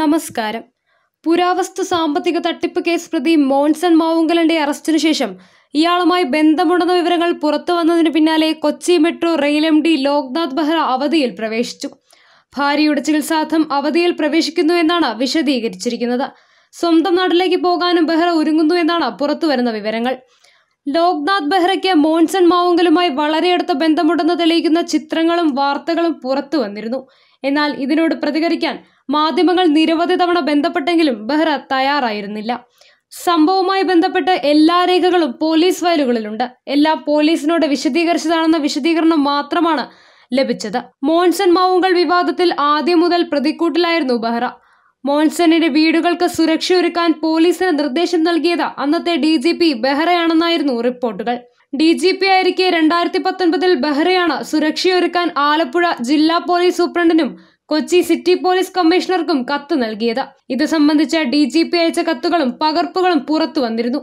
നമസ്കാരം പുരാവസ്തു സാമ്പത്തിക തട്ടിപ്പ് കേസ് പ്രതി മോൺസൺ മാവുങ്കലന്റെ അറസ്റ്റിനു ശേഷം ഇയാളുമായി ബന്ധമുണ്ടെന്ന വിവരങ്ങൾ പുറത്തു വന്നതിന് പിന്നാലെ Kochi metro rail M D Loknath Behera അവധിയിൽ പ്രവേശിച്ചു ഭാര്യയുടെ ചികിത്സാർത്ഥം അവധിയിൽ പ്രവേശിക്കുന്നു എന്നാണ് വിശദീകരിച്ചിരിക്കുന്നത് സ്വന്തം നാട്ടിലേക്ക് പോകാനും ബെഹ്റ ഒരുങ്ങുന്നു എന്നാണ് പുറത്തുവരുന്ന വിവരങ്ങൾ ലോക്നാഥ് ബെഹ്റയ്ക്ക് മോൺസൺ മാവുങ്കലുമായി വളരെ അടുത്ത ബന്ധമുണ്ടെന്ന് തെളിയിക്കുന്ന ചിത്രങ്ങളും വാർത്തകളും പുറത്തു വന്നിരുന്നു എന്നാൽ ഇതിനോട് പ്രതികരിക്കാൻ മാധ്യമങ്ങൾ നിരവധി തവണ ബന്ധപ്പെട്ടെങ്കിലും ബെഹ്റ തയ്യാറായിരുന്നില്ല സംഭവവുമായി ബന്ധപ്പെട്ട് എല്ലാ രേഖകളും പോലീസ് ഫയലുകളിലുണ്ട് എല്ലാം പോലീസിനോട് വിശദീകരിച്ചതാണെന്ന വിശദീകരണം മാത്രമാണ് ലഭിച്ചത് മോൺസൺ മാവുങ്കൽ വിവാദത്തിൽ ആദ്യം മുതൽ പ്രതിക്കൂട്ടിലായിരുന്നു ബെഹ്റ മോൺസണിന്റെ വീടുകൾക്ക് സുരക്ഷയൊരുക്കാൻ പോലീസിന് നിർദ്ദേശം നൽകിയത് അന്നത്തെ ഡി ജി പി ബെഹ്റയാണെന്നായിരുന്നു റിപ്പോർട്ടുകൾ ഡി ജി പി ആയിരിക്കെ രണ്ടായിരത്തി പത്തൊൻപതിൽ ബെഹ്റയാണ് സുരക്ഷയൊരുക്കാൻ ആലപ്പുഴ ജില്ലാ പോലീസ് സൂപ്രണ്ടിനും കൊച്ചി സിറ്റി പോലീസ് കമ്മീഷണർക്കും കത്ത് നൽകിയത് ഇത് സംബന്ധിച്ച ഡി ജി പി അയച്ച കത്തുകളും പകർപ്പുകളും പുറത്തു വന്നിരുന്നു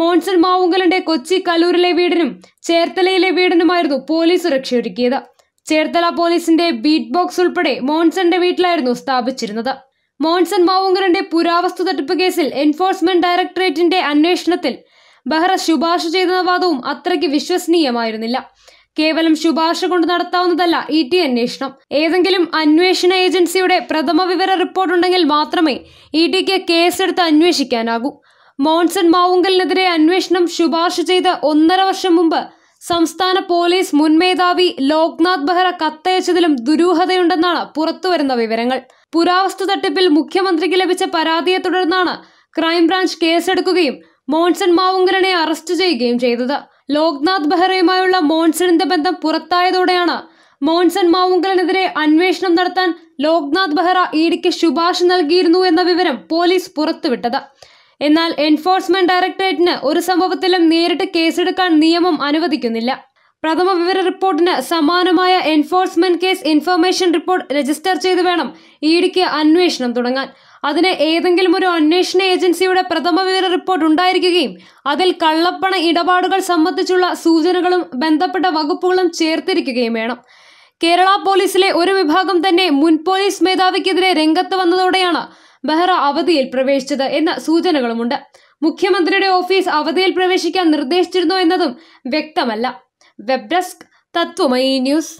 മോൺസൺ മാവുങ്കലിന്റെ കൊച്ചി കലൂരിലെ വീടിനും ചേർത്തലയിലെ വീടിനുമായിരുന്നു പോലീസ് സുരക്ഷയൊരുക്കിയത് ചേർത്തല പോലീസിന്റെ ബീറ്റ് ബോക്സ് ഉൾപ്പെടെ മോൺസന്റെ വീട്ടിലായിരുന്നു സ്ഥാപിച്ചിരുന്നത് മോൺസൺ മാവുങ്കലിന്റെ പുരാവസ്തു തട്ടിപ്പ് കേസിൽ എൻഫോഴ്സ്മെന്റ് ഡയറക്ടറേറ്റിന്റെ അന്വേഷണത്തിൽ ബെഹ്റ ശുപാർശ ചെയ്ത വാദവും അത്രയ്ക്ക് വിശ്വസനീയമായിരുന്നില്ല കേവലം ശുപാർശ കൊണ്ട് നടത്താവുന്നതല്ല ഇ ടി അന്വേഷണം ഏതെങ്കിലും അന്വേഷണ ഏജൻസിയുടെ പ്രഥമ വിവര റിപ്പോർട്ട് ഉണ്ടെങ്കിൽ മാത്രമേ ഇ ടിക്ക് കേസെടുത്ത് അന്വേഷിക്കാനാകൂ മോൺസൺ മാവുങ്കലിനെതിരെ അന്വേഷണം ശുപാർശ ചെയ്ത് ഒന്നര വർഷം മുമ്പ് സംസ്ഥാന പോലീസ് മുൻ മേധാവി ലോക്നാഥ് ബെഹ്റ കത്തയച്ചതിലും ദുരൂഹതയുണ്ടെന്നാണ് പുറത്തുവരുന്ന വിവരങ്ങൾ പുരാവസ്തു തട്ടിപ്പിൽ മുഖ്യമന്ത്രിക്ക് ലഭിച്ച പരാതിയെ തുടർന്നാണ് ക്രൈംബ്രാഞ്ച് കേസെടുക്കുകയും മോൺസൺ മാവുങ്കലിനെ അറസ്റ്റ് ചെയ്യുകയും ചെയ്തത് ലോക്നാഥ് ബെഹ്റയുമായുള്ള മോൺസണിന്റെ ബന്ധം പുറത്തായതോടെയാണ് മോൺസൺ മാവുങ്കലിനെതിരെ അന്വേഷണം നടത്താൻ ലോക്നാഥ് ബെഹ്റ ഇഡിക്ക് ശുപാർശ നൽകിയിരുന്നു എന്ന വിവരം പോലീസ് പുറത്തുവിട്ടത് എന്നാൽ എൻഫോഴ്സ്മെന്റ് ഡയറക്ടറേറ്റിന് ഒരു സംഭവത്തിലും നേരിട്ട് കേസെടുക്കാൻ നിയമം അനുവദിക്കുന്നില്ല പ്രഥമ വിവര റിപ്പോർട്ടിന് സമാനമായ enforcement case information report register ചെയ്ത് വേണം ഇഡിക്ക് അന്വേഷണം തുടങ്ങാൻ അതിന് ഏതെങ്കിലും ഒരു അന്വേഷണ ഏജൻസിയുടെ പ്രഥമ വിവര റിപ്പോർട്ട് ഉണ്ടായിരിക്കുകയും അതിൽ കള്ളപ്പണ ഇടപാടുകൾ സംബന്ധിച്ചുള്ള സൂചനകളും ബന്ധപ്പെട്ട വകുപ്പുകളും ചേർത്തിരിക്കുകയും വേണം കേരള പോലീസിലെ ഒരു വിഭാഗം തന്നെ മുൻ പോലീസ് മേധാവിക്കെതിരെ രംഗത്ത് വന്നതോടെയാണ് ബെഹ്റ അവധിയിൽ പ്രവേശിച്ചത് എന്ന സൂചനകളുമുണ്ട് മുഖ്യമന്ത്രിയുടെ ഓഫീസ് അവധിയിൽ പ്രവേശിക്കാൻ നിർദ്ദേശിച്ചിരുന്നു എന്നതും വ്യക്തമല്ല వెబ్డెస్క్ తత్వమై న్యూస్